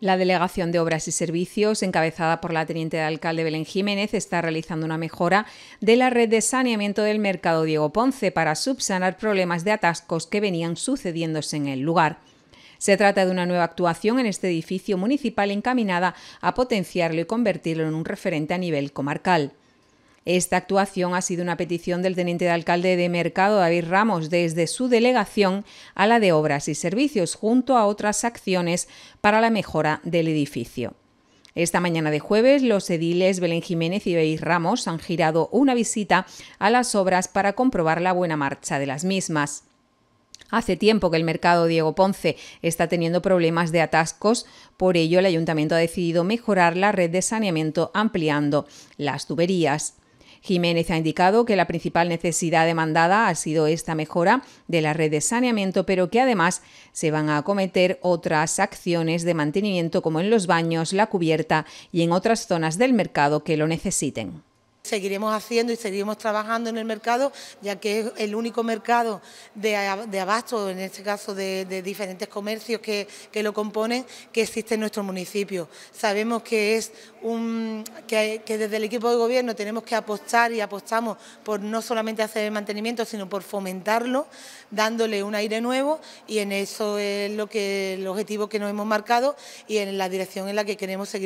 La Delegación de Obras y Servicios, encabezada por la Teniente de Alcalde Belén Jiménez, está realizando una mejora de la red de saneamiento del mercado Diego Ponce para subsanar problemas de atascos que venían sucediéndose en el lugar. Se trata de una nueva actuación en este edificio municipal encaminada a potenciarlo y convertirlo en un referente a nivel comarcal. Esta actuación ha sido una petición del teniente de alcalde de Mercado, David Ramos, desde su delegación a la de Obras y Servicios, junto a otras acciones para la mejora del edificio. Esta mañana de jueves, los ediles Belén Jiménez y Beis Ramos han girado una visita a las obras para comprobar la buena marcha de las mismas. Hace tiempo que el mercado Diego Ponce está teniendo problemas de atascos, por ello el ayuntamiento ha decidido mejorar la red de saneamiento ampliando las tuberías. Jiménez ha indicado que la principal necesidad demandada ha sido esta mejora de la red de saneamiento, pero que además se van a acometer otras acciones de mantenimiento como en los baños, la cubierta y en otras zonas del mercado que lo necesiten. Seguiremos haciendo y seguiremos trabajando en el mercado, ya que es el único mercado de, abasto, en este caso de, diferentes comercios que, lo componen, que existe en nuestro municipio. Sabemos que es un que, desde el equipo de gobierno tenemos que apostar y apostamos por no solamente hacer el mantenimiento, sino por fomentarlo, dándole un aire nuevo y en eso es lo que el objetivo que nos hemos marcado y en la dirección en la que queremos seguir